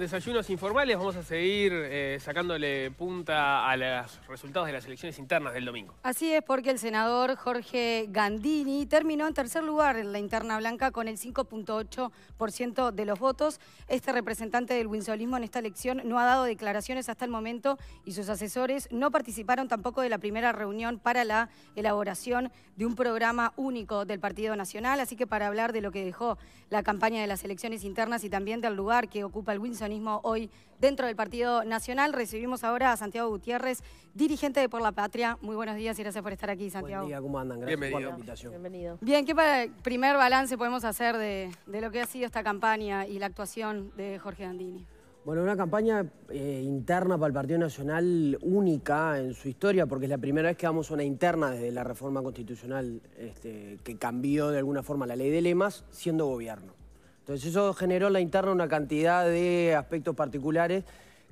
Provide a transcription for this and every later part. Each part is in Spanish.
desayunos informales vamos a seguir eh, sacándole punta a los resultados de las elecciones internas del domingo. Así es, porque el senador Jorge Gandini terminó en tercer lugar en la interna blanca con el 5.8% de los votos. Este representante del winsolismo en esta elección no ha dado declaraciones hasta el momento y sus asesores no participaron tampoco de la primera reunión para la elaboración de un programa único del Partido Nacional. Así que para hablar de lo que dejó la campaña de las elecciones internas y también del lugar que ocupa el Winsolismo hoy dentro del Partido Nacional. Recibimos ahora a Santiago Gutiérrez, dirigente de Por la Patria. Muy buenos días y gracias por estar aquí, Santiago. Buen día, ¿cómo andan? Gracias por la invitación. Bienvenido. Bien, ¿qué primer balance podemos hacer de, lo que ha sido esta campaña y la actuación de Jorge Dandini? Bueno, una campaña eh, interna para el Partido Nacional única en su historia, porque es la primera vez que vamos a una interna desde la reforma constitucional este, que cambió de alguna forma la ley de lemas, siendo gobierno. Entonces eso generó en la interna una cantidad de aspectos particulares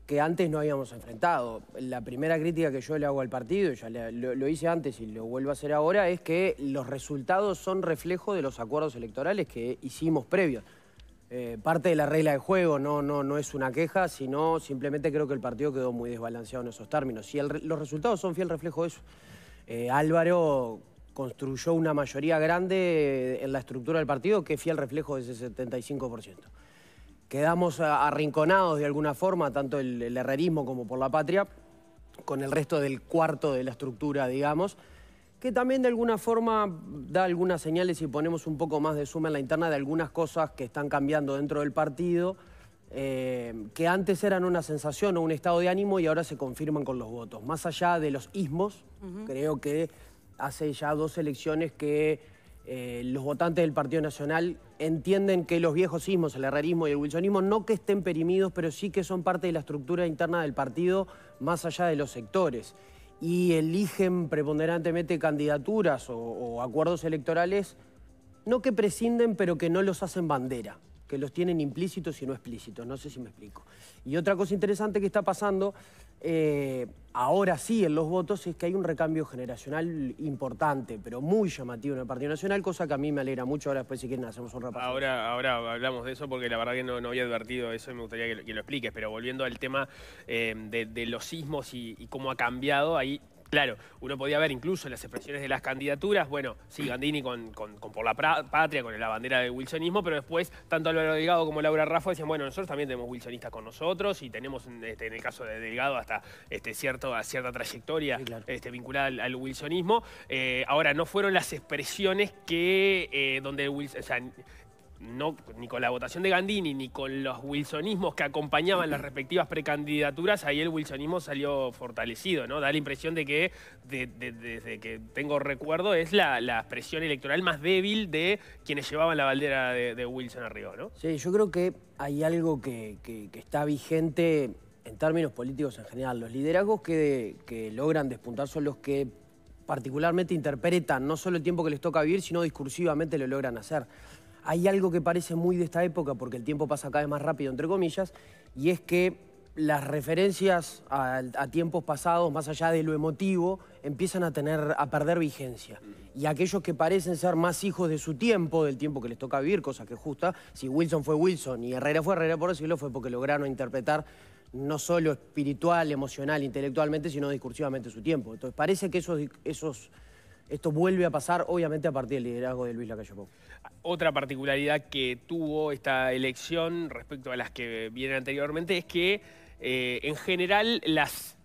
que antes no habíamos enfrentado. La primera crítica que yo le hago al partido, ya lo, hice antes y lo vuelvo a hacer ahora, es que los resultados son reflejo de los acuerdos electorales que hicimos previos. Eh, parte de la regla de juego no, no, no es una queja, sino simplemente creo que el partido quedó muy desbalanceado en esos términos. Y los resultados son fiel reflejo de eso. Eh, Álvaro construyó una mayoría grande en la estructura del partido que fiel reflejo de ese 75%. Quedamos arrinconados de alguna forma, tanto el, herrerismo como por la patria, con el resto del cuarto de la estructura, digamos, que también de alguna forma da algunas señales y ponemos un poco más de suma en la interna de algunas cosas que están cambiando dentro del partido, eh, que antes eran una sensación o un estado de ánimo y ahora se confirman con los votos. Más allá de los ismos, creo que hace ya dos elecciones que eh, los votantes del Partido Nacional entienden que los viejos sismos, el herrerismo y el wilsonismo, no que estén perimidos, pero sí que son parte de la estructura interna del partido, más allá de los sectores. Y eligen preponderantemente candidaturas o, o acuerdos electorales, no que prescinden, pero que no los hacen bandera que los tienen implícitos y no explícitos, no sé si me explico. Y otra cosa interesante que está pasando eh, ahora sí en los votos es que hay un recambio generacional importante, pero muy llamativo en el Partido Nacional, cosa que a mí me alegra mucho. Ahora después si quieren hacemos un repaso. Ahora, ahora hablamos de eso porque la verdad que no, había advertido eso y me gustaría que lo, expliques, pero volviendo al tema eh, de, los sismos y, y cómo ha cambiado, ahí Claro, uno podía ver incluso las expresiones de las candidaturas, bueno, sí, Gandini con, por la patria, con la bandera del wilsonismo, pero después tanto Álvaro Delgado como Laura Rafa decían, bueno, nosotros también tenemos wilsonistas con nosotros y tenemos, este, en el caso de Delgado, hasta este, cierto, cierta trayectoria este, vinculada al, wilsonismo. Eh, ahora, no fueron las expresiones que, eh, donde ni con la votación de Gandini, ni con los wilsonismos que acompañaban las respectivas precandidaturas, ahí el wilsonismo salió fortalecido, ¿no? Da la impresión de que, desde que tengo recuerdo, es la, expresión electoral más débil de quienes llevaban la bandera de, Wilson arriba, ¿no? Sí, yo creo que hay algo que, está vigente en términos políticos en general. Los liderazgos que, que logran despuntar son los que particularmente interpretan no solo el tiempo que les toca vivir, sino discursivamente lo logran hacer hay algo que parece muy de esta época, porque el tiempo pasa cada vez más rápido, entre comillas, y es que las referencias a, tiempos pasados, más allá de lo emotivo, empiezan a, tener, a perder vigencia. Y aquellos que parecen ser más hijos de su tiempo, del tiempo que les toca vivir, cosa que es justa, si Wilson fue Wilson y Herrera fue Herrera, por decirlo, fue porque lograron interpretar no solo espiritual, emocional, intelectualmente, sino discursivamente su tiempo. Entonces parece que esos, esos esto vuelve a pasar, obviamente, a partir del liderazgo de Luis Lacayo Otra particularidad que tuvo esta elección respecto a las que vienen anteriormente es que, eh, en general, las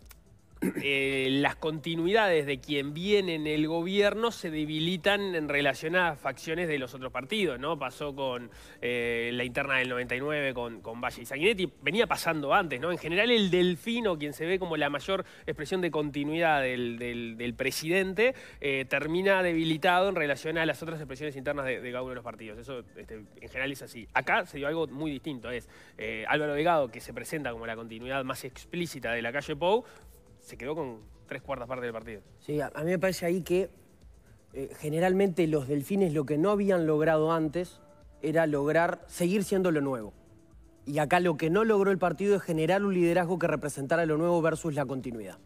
eh, las continuidades de quien viene en el gobierno se debilitan en relación a facciones de los otros partidos, ¿no? Pasó con eh, la interna del 99 con, Valle y Sanguinetti, venía pasando antes, ¿no? En general el delfino, quien se ve como la mayor expresión de continuidad del, presidente, eh, termina debilitado en relación a las otras expresiones internas de, cada uno de los partidos. Eso este, en general es así. Acá se dio algo muy distinto, es Álvaro Delgado, que se presenta como la continuidad más explícita de la calle Pou, se quedó con tres cuartas partes del partido. Sí, a, mí me parece ahí que eh, generalmente los delfines lo que no habían logrado antes era lograr seguir siendo lo nuevo. Y acá lo que no logró el partido es generar un liderazgo que representara lo nuevo versus la continuidad.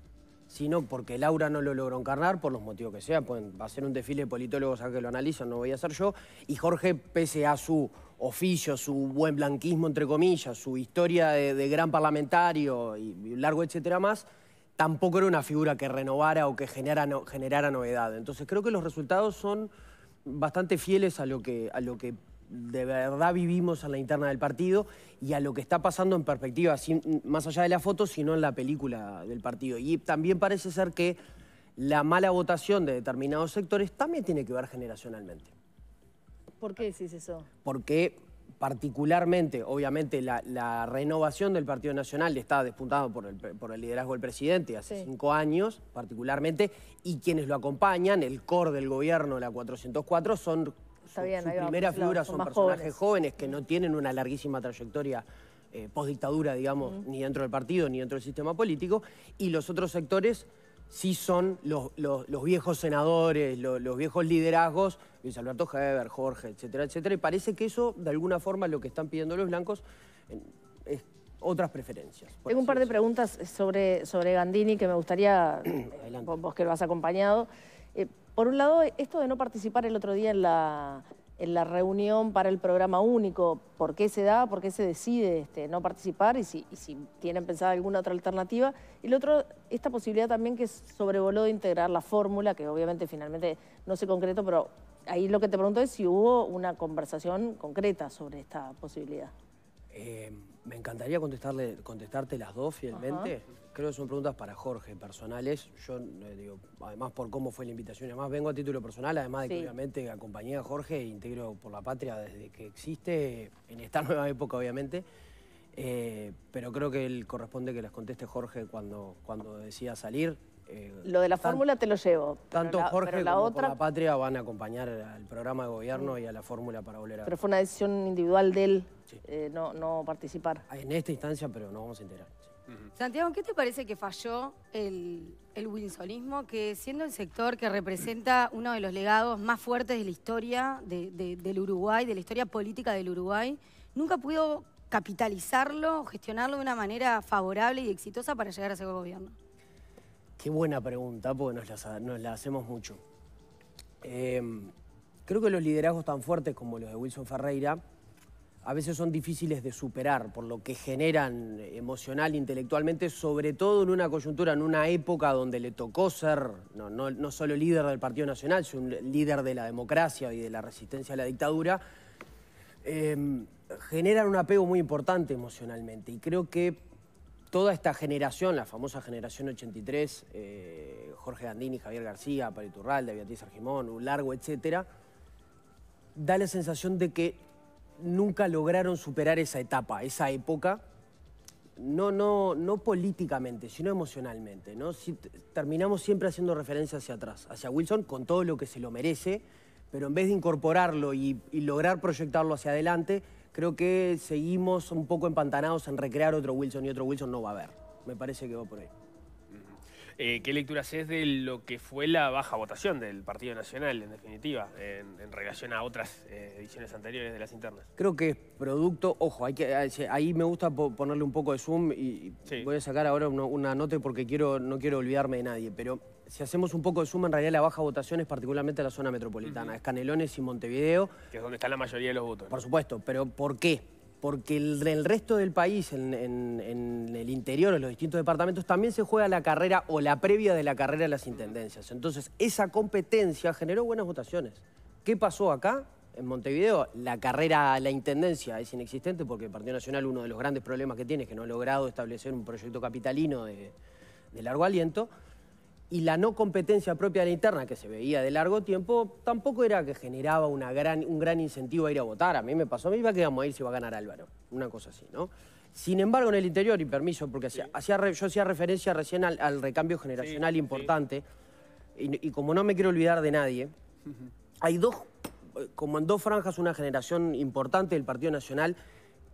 Sino porque Laura no lo logró encarnar, por los motivos que sea, va a ser un desfile de politólogos a que lo analicen, no voy a ser yo. Y Jorge, pese a su oficio, su buen blanquismo, entre comillas, su historia de, gran parlamentario y, y largo etcétera más, tampoco era una figura que renovara o que generara, generara novedad. Entonces creo que los resultados son bastante fieles a lo, que, a lo que de verdad vivimos en la interna del partido y a lo que está pasando en perspectiva, más allá de la foto, sino en la película del partido. Y también parece ser que la mala votación de determinados sectores también tiene que ver generacionalmente. ¿Por qué decís eso? Porque particularmente, obviamente, la, renovación del Partido Nacional está despuntado por el, por el liderazgo del presidente hace cinco años, particularmente, y quienes lo acompañan, el core del gobierno, la 404, son sus figuras, primera figura, son, personajes jóvenes. que no tienen una larguísima trayectoria eh, postdictadura, digamos, ni dentro del partido, ni dentro del sistema político, y los otros sectores sí son los, viejos senadores, los, viejos liderazgos, Luis Alberto Heber, Jorge, etcétera, etcétera. Y parece que eso, de alguna forma, lo que están pidiendo los blancos es otras preferencias. Tengo un par de preguntas sobre, sobre Gandini que me gustaría, eh, vos, que lo has acompañado. Eh, por un lado, esto de no participar el otro día en la en la reunión para el programa único, por qué se da, por qué se decide este, no participar y si, tienen pensada alguna otra alternativa. Y lo otro, esta posibilidad también que sobrevoló de integrar la fórmula, que obviamente finalmente no se concretó, pero ahí lo que te pregunto es si hubo una conversación concreta sobre esta posibilidad. Eh, me encantaría contestarle, contestarte las dos fielmente. Creo que son preguntas para Jorge, personales. Yo, eh, digo, además por cómo fue la invitación, además vengo a título personal, además de que obviamente acompañé a Jorge e integro por la patria desde que existe, en esta nueva época obviamente. Eh, pero creo que él corresponde que las conteste Jorge cuando, cuando decida salir lo de la fórmula te lo llevo. Tanto Jorge la como otra, la patria van a acompañar al programa de gobierno y a la fórmula para volver Pero fue una decisión individual de él eh, no, participar. Ah, en esta instancia, pero no vamos a enterar. Santiago, ¿qué te parece que falló el, el Que siendo el sector que representa uno de los legados más fuertes de la historia del Uruguay, de la historia política del Uruguay, nunca pudo capitalizarlo, gestionarlo de una manera favorable y exitosa para llegar a ese gobierno. Qué buena pregunta, porque nos la, hacemos mucho. Eh, creo que los liderazgos tan fuertes como los de Wilson Ferreira a veces son difíciles de superar por lo que generan emocional, intelectualmente, sobre todo en una coyuntura, en una época donde le tocó ser no, solo líder del Partido Nacional, sino un líder de la democracia y de la resistencia a la dictadura, eh, generan un apego muy importante emocionalmente. Y creo que toda esta generación, la famosa generación 83, eh, Jorge Dandini, Javier García, Pariturralde, Beatriz Argimón, un largo, etcétera, da la sensación de que nunca lograron superar esa etapa, esa época, no, no, no políticamente, sino emocionalmente. ¿no? terminamos siempre haciendo referencia hacia atrás, hacia Wilson, con todo lo que se lo merece, pero en vez de incorporarlo y lograr proyectarlo hacia adelante, Creo que seguimos un poco empantanados en recrear otro Wilson y otro Wilson no va a haber. Me parece que va por ahí. Eh, ¿Qué lecturas es de lo que fue la baja votación del Partido Nacional, en definitiva, en, relación a otras eh, ediciones anteriores de las internas? Creo que es producto, ojo, ahí me gusta ponerle un poco de zoom y voy a sacar ahora una, nota porque quiero, no quiero olvidarme de nadie, pero si hacemos un poco de zoom, en realidad la baja votación es particularmente la zona metropolitana, Escanelones es Canelones y Montevideo. Que es donde está la mayoría de los votos. Por supuesto, pero ¿por qué? porque el, el, resto del país, en, el interior, en los distintos departamentos, también se juega la carrera o la previa de la carrera de las intendencias. Entonces, esa competencia generó buenas votaciones. ¿Qué pasó acá? En Montevideo, la carrera a la intendencia es inexistente porque el Partido Nacional, uno de los grandes problemas que tiene es que no ha logrado establecer un proyecto capitalino de largo aliento y la no competencia propia de la interna, que se veía de largo tiempo, tampoco era que generaba una gran, un gran incentivo a ir a votar. A mí me pasó, a mí iba a quedar a ir si va a ganar Álvaro, una cosa así, ¿no? Sin embargo, en el interior, y permiso, porque hacía, yo hacía referencia recién al, recambio generacional importante, Y, como no me quiero olvidar de nadie, hay dos, como en dos franjas, una generación importante del Partido Nacional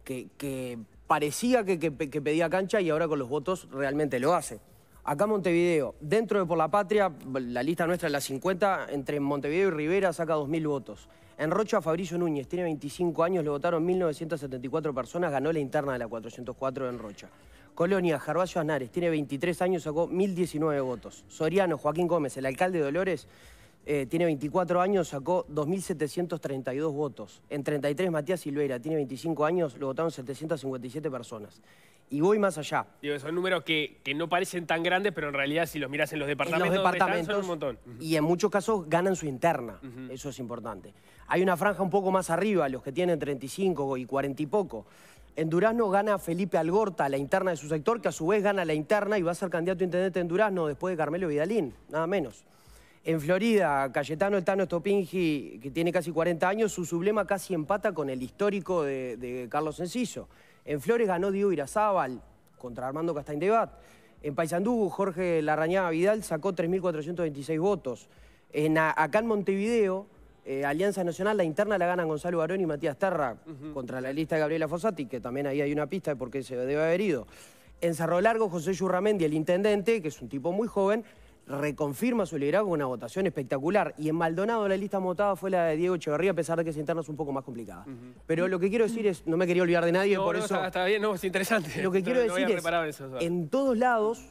que, que parecía que pedía cancha y ahora con los votos realmente lo hace. Acá Montevideo, dentro de Por la Patria, la lista nuestra es la 50, entre Montevideo y Rivera saca 2.000 votos. En Rocha, Fabricio Núñez, tiene 25 años, le votaron 1.974 personas, ganó la interna de la 404 en Rocha. Colonia, Gervasio Anares, tiene 23 años, sacó 1.019 votos. Soriano, Joaquín Gómez, el alcalde de Dolores, eh, tiene 24 años, sacó 2.732 votos. En 33, Matías Silveira, tiene 25 años, lo votaron 757 personas. Y voy más allá. son números que, no parecen tan grandes, pero en realidad si los miras en los departamentos, los departamentos un montón. Y en muchos casos ganan su interna, eso es importante. Hay una franja un poco más arriba, los que tienen 35 y 40 y poco. En Durazno gana Felipe Algorta, la interna de su sector, que a su vez gana la interna y va a ser candidato a intendente en Durazno después de Carmelo Vidalín, nada menos. En Florida, Cayetano El Tano que tiene casi 40 años, su sublema casi empata con el histórico de, Carlos Enciso. En Flores ganó Diego Irazábal contra Armando bat. En Paysandú, Jorge Larrañaga Vidal sacó 3.426 votos. En, acá en Montevideo, eh, Alianza Nacional, la interna la ganan Gonzalo Barón y Matías Terra contra la lista de Gabriela Fossati, que también ahí hay una pista de por qué se debe haber ido. En Cerro Largo, José Yurramendi, el intendente, que es un tipo muy joven, reconfirma su liderazgo con una votación espectacular. Y en Maldonado la lista votada fue la de Diego Echeverría, a pesar de que esa interna es un poco más complicada. Pero lo que quiero decir es, no me quería olvidar de nadie, por eso... Está, bien, no, es interesante. Lo que quiero decir es, en todos lados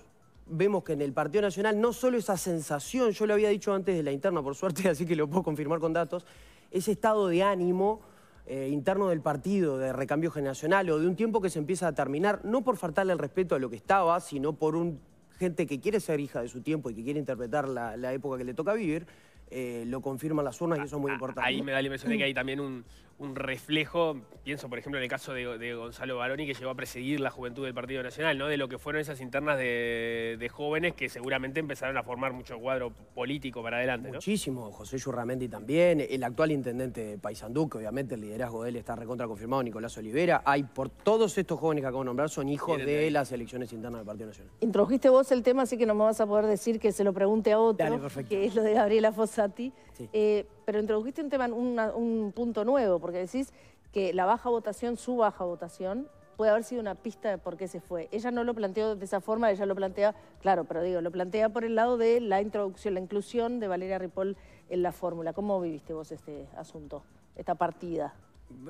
vemos que en el Partido Nacional no solo esa sensación, yo lo había dicho antes de la interna, por suerte, así que lo puedo confirmar con datos, ese estado de ánimo... Eh, interno del partido, de recambio generacional o de un tiempo que se empieza a terminar, no por faltarle el respeto a lo que estaba, sino por un gente que quiere ser hija de su tiempo y que quiere interpretar la, época que le toca vivir, eh, lo confirman las urnas y ah, eso es muy ah, importante. Ahí me da la impresión de que hay también un, un reflejo, pienso por ejemplo en el caso de, Gonzalo Baroni, que llegó a presidir la juventud del Partido Nacional, ¿no? de lo que fueron esas internas de, jóvenes que seguramente empezaron a formar mucho cuadro político para adelante. Muchísimo, José Yurramendi también, el actual intendente de Paysandú, que obviamente el liderazgo de él está recontra confirmado, Nicolás Olivera. Hay por todos estos jóvenes que acabo de nombrar, son hijos de las elecciones internas del Partido Nacional. Introdujiste vos el tema, así que no me vas a poder decir que se lo pregunte a otro, que es lo de Gabriela Fossati. Sí. Eh, pero introdujiste un, tema, un punto nuevo, porque decís que la baja votación, su baja votación, puede haber sido una pista de por qué se fue. Ella no lo planteó de esa forma, ella lo plantea, claro, pero digo, lo plantea por el lado de la introducción, la inclusión de Valeria Ripoll en la fórmula. ¿Cómo viviste vos este asunto, esta partida?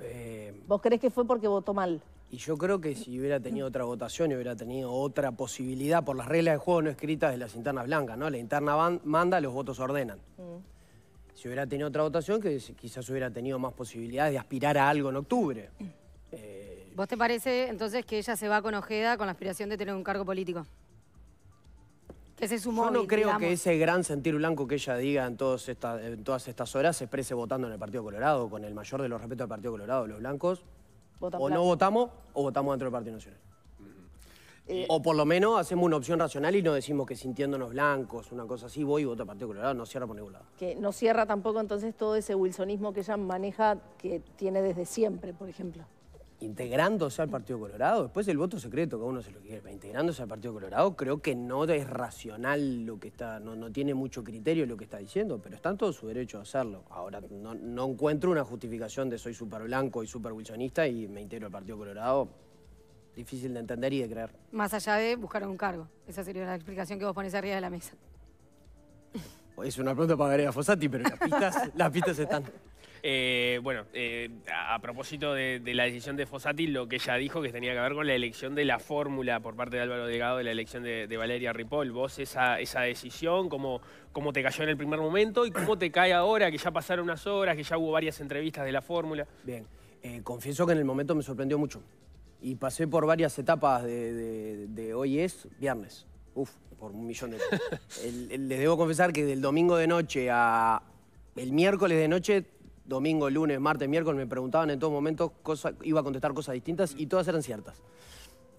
Eh, ¿Vos crees que fue porque votó mal? Y yo creo que si hubiera tenido otra votación y hubiera tenido otra posibilidad por las reglas de juego no escritas de las internas blancas, ¿no? La interna manda, los votos ordenan. Mm. Si hubiera tenido otra votación, que quizás hubiera tenido más posibilidades de aspirar a algo en octubre. Mm. Eh, ¿Vos te parece entonces que ella se va con Ojeda con la aspiración de tener un cargo político? Que ese Yo no creo que ese gran sentir blanco que ella diga en, todas estas horas se exprese votando en el Partido Colorado, con el mayor de los respetos del Partido Colorado, los blancos. o no votamos o votamos dentro del Partido Nacional. Eh, o por lo menos hacemos una opción racional y no decimos que sintiéndonos blancos, una cosa así, voy y voto Partido Colorado, no cierra por ningún lado. Que no cierra tampoco entonces todo ese wilsonismo que ella maneja, que tiene desde siempre, por ejemplo. Integrándose al Partido Colorado, después el voto secreto, cada uno se lo quiere, integrándose al Partido Colorado, creo que no es racional lo que está, no, tiene mucho criterio lo que está diciendo, pero está en todo su derecho a hacerlo. Ahora, no, no encuentro una justificación de soy súper blanco y super wilsonista y me integro al Partido Colorado, difícil de entender y de creer. Más allá de buscar un cargo. Esa sería la explicación que vos ponés arriba de la mesa. Es una pregunta para a Fossati, pero las pistas, las pistas están. Eh, bueno, eh, a, propósito de, la decisión de Fossati, lo que ella dijo que tenía que ver con la elección de la fórmula por parte de Álvaro Delgado de la elección de, Valeria Ripoll. Vos esa, esa decisión, cómo, cómo, te cayó en el primer momento y cómo te cae ahora, que ya pasaron unas horas, que ya hubo varias entrevistas de la fórmula. Bien, eh, confieso que en el momento me sorprendió mucho y pasé por varias etapas de, hoy es viernes. Uf, por un millón de Les debo confesar que del domingo de noche a el miércoles de noche, domingo, lunes, martes, miércoles, me preguntaban en todo momento, cosa, iba a contestar cosas distintas y todas eran ciertas.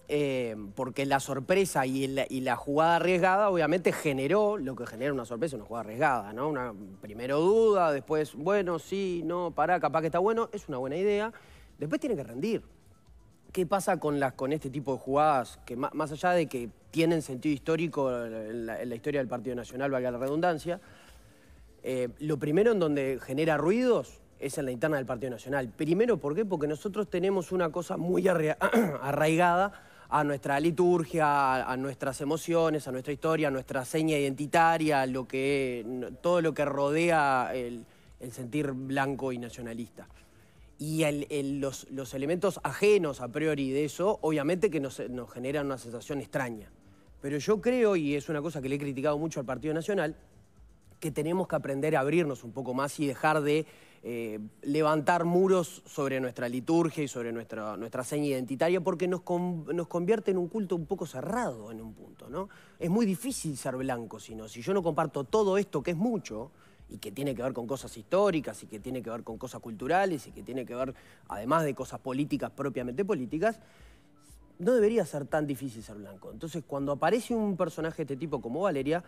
Eh, porque la sorpresa y, la jugada arriesgada obviamente generó lo que genera una sorpresa, una jugada arriesgada, ¿no? Una, primero duda, después, bueno, sí, no, pará, capaz que está bueno, es una buena idea. Después tiene que rendir. ¿Qué pasa con, las, con este tipo de jugadas? Que más, allá de que tienen sentido histórico en la, historia del Partido Nacional, valga la redundancia, eh, lo primero en donde genera ruidos es en la interna del Partido Nacional. Primero, ¿por qué? Porque nosotros tenemos una cosa muy arraigada a nuestra liturgia, a nuestras emociones, a nuestra historia, a nuestra seña identitaria, lo que, todo lo que rodea el sentir blanco y nacionalista. Y los, elementos ajenos a priori de eso, obviamente que nos, nos generan una sensación extraña. Pero yo creo, y es una cosa que le he criticado mucho al Partido Nacional, que tenemos que aprender a abrirnos un poco más y dejar de eh, levantar muros sobre nuestra liturgia y sobre nuestra, nuestra seña identitaria, porque nos, convierte en un culto un poco cerrado en un punto, ¿no? Es muy difícil ser blanco, sino si yo no comparto todo esto, que es mucho, y que tiene que ver con cosas históricas y que tiene que ver con cosas culturales y que tiene que ver, además de cosas políticas propiamente políticas, no debería ser tan difícil ser blanco. Entonces, cuando aparece un personaje de este tipo como Valeria,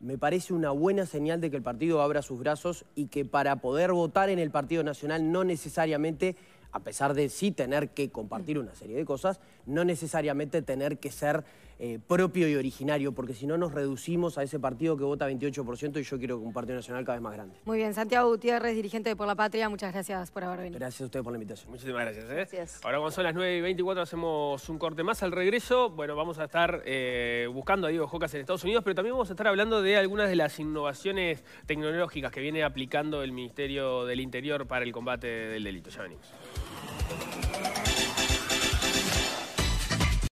me parece una buena señal de que el partido abra sus brazos y que para poder votar en el Partido Nacional no necesariamente a pesar de sí tener que compartir una serie de cosas, no necesariamente tener que ser eh, propio y originario, porque si no nos reducimos a ese partido que vota 28% y yo quiero un partido nacional cada vez más grande. Muy bien, Santiago Gutiérrez, dirigente de Por la Patria, muchas gracias por haber venido. Gracias a ustedes por la invitación. Muchísimas gracias. ¿eh? Ahora cuando son las 9 y 24 hacemos un corte más al regreso. Bueno, vamos a estar eh, buscando a Diego Jocas en Estados Unidos, pero también vamos a estar hablando de algunas de las innovaciones tecnológicas que viene aplicando el Ministerio del Interior para el combate del delito. Ya Thank you.